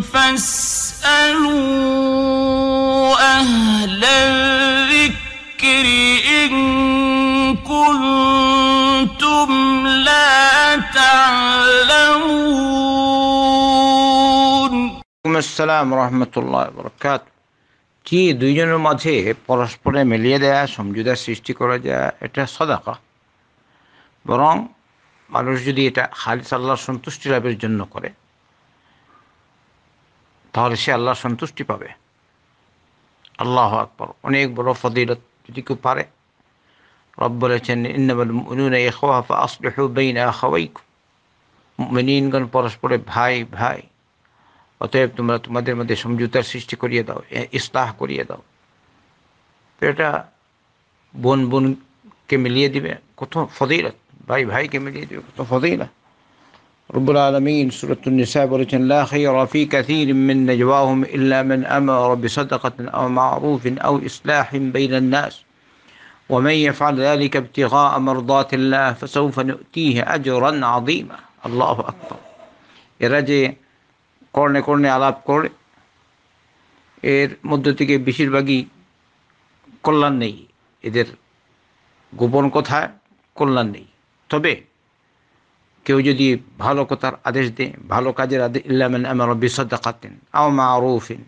কি দুইজনের মাঝে পরস্পরে মিলিয়ে দেয়া সমঝুদার সৃষ্টি করা যায় এটা সদাকা বরং মানুষ যদি এটা খালিদ আল্লাহর সন্তুষ্টি লাভের জন্য করে তাহলে সে আল্লাহ সন্তুষ্টি পাবে আল্লাহ আকবর অনেক বড় ফদিলত যদি কেউ পারে রব বলেছেন ইন্নাবল মিনগণ পরস্পরে ভাই ভাই অতএব তোমরা তোমাদের মধ্যে সমঝোতার সৃষ্টি করিয়ে দাও ইস্তাহ করিয়ে দাও তো এটা বোন বোনকে মিলিয়ে দিবে কত ফদিলত ভাই ভাইকে মিলিয়ে দিবে কত না رب العالمين سورة النساء بولتن لا خير في كثير من نجواهم إلا من أمر بصدقة أو معروف أو إصلاح بين الناس ومن يفعل ذلك ابتغاء مرضات الله فسوف نؤتيه أجرا عظيما الله أكبر إرجي যে কর্ণে على আলাপ করে এর মধ্য থেকে বেশিরভাগই কল্যাণ নেই এদের গোপন কথায় কল্যাণ নেই তবে কেউ যদি ভালো কথার আদেশ দেয় ভালো কাজের আদেশ ইল্লামেন আমার বিশ্বদা খাতেন আও মা আরুফিন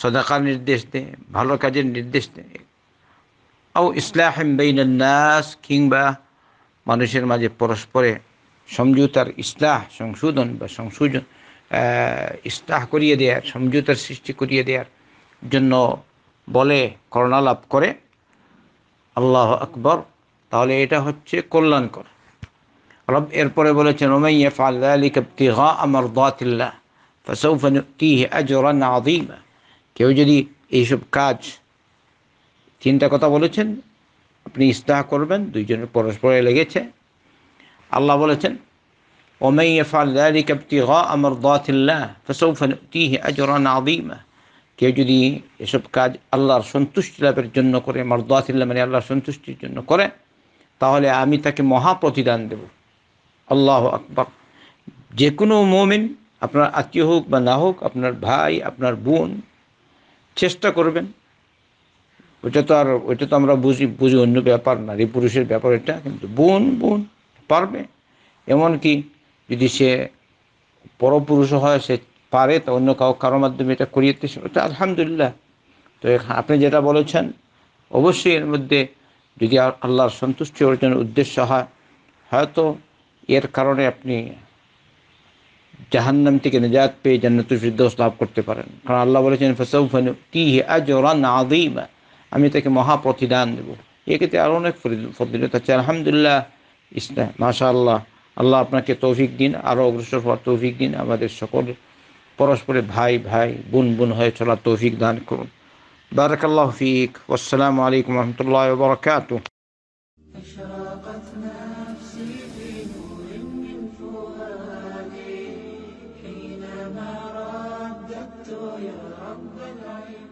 সদাকার নির্দেশ দেয় ভালো কাজের নির্দেশ দেয় আও ইসলাহিম বেইনাস কিংবা মানুষের মাঝে পরস্পরে সমঝোতার ইসলাহ সংশোধন বা সংশোধন ইসলাহ করিয়ে দেওয়ার সমঝোতার সৃষ্টি করিয়ে দেওয়ার জন্য বলে করোনা লাভ করে আল্লাহ আকবর তাহলে এটা হচ্ছে কল্যাণকর রব এরপরে বলেছেন ওমাইয়া ফাল্লালিক ইবতিগা মারদাতিল্লাহ ফাসাউফা নুতিহি আজরান আযীমা কেউ যদি এইসব কাজ চিন্তা কথা বলেছেন আপনি ইস্তাহ করবেন দুইজনে পরস্পরে লেগেছে আল্লাহ বলেছেন ওমাই ইফআল যালিকা ইবতিগা মারদাতিল্লাহ ফাসাউফা নুতিহি আজরান আযীমা কেউ যদি এসব কাজ আল্লাহর সন্তুষ্টি লাভের জন্য করে মারদাতিল্লাহ মানে আল্লাহর সন্তুষ্টির জন্য করে তাহলে আমি তাকে মহা প্রতিদান দেবো আল্লাহ আকবর যে কোনো মোমেন আপনার আত্মীয় হোক বা না হোক আপনার ভাই আপনার বোন চেষ্টা করবেন ওইটা তো আর ওইটা তো আমরা বুঝি বুঝি অন্য ব্যাপার নারী পুরুষের ব্যাপার এটা কিন্তু বোন বোন পারবে এমনকি যদি সে পরপুরুষ হয় সে পারে তা অন্য কাউ কারো মাধ্যমে এটা করিয়েতে ওটা আলহামদুলিল্লাহ তো আপনি যেটা বলেছেন অবশ্যই এর মধ্যে যদি আল্লাহর সন্তুষ্টি অর্জনের উদ্দেশ্য হয় হয়তো এর কারণে আপনি জাহান্নাম থেকে নিজাত পেয়ে জান্নাত ফিরদৌস লাভ করতে পারেন কারণ আল্লাহ বলেছেন ফসৌফানু কি আজরান আদিম আমি তাকে মহা প্রতিদান দেব এক্ষেত্রে আরও অনেক ফদিলত আছে আলহামদুলিল্লাহ ইসলাম মাশা আল্লাহ আল্লাহ আপনাকে তৌফিক দিন আরও অগ্রসর হওয়ার তৌফিক দিন আমাদের সকল পরস্পরে ভাই ভাই বোন বোন হয়ে চলার তৌফিক দান করুন বারাকাল্লাহ ফিক আসসালামু আলাইকুম রহমতুল্লাহ বরকাত رب العباد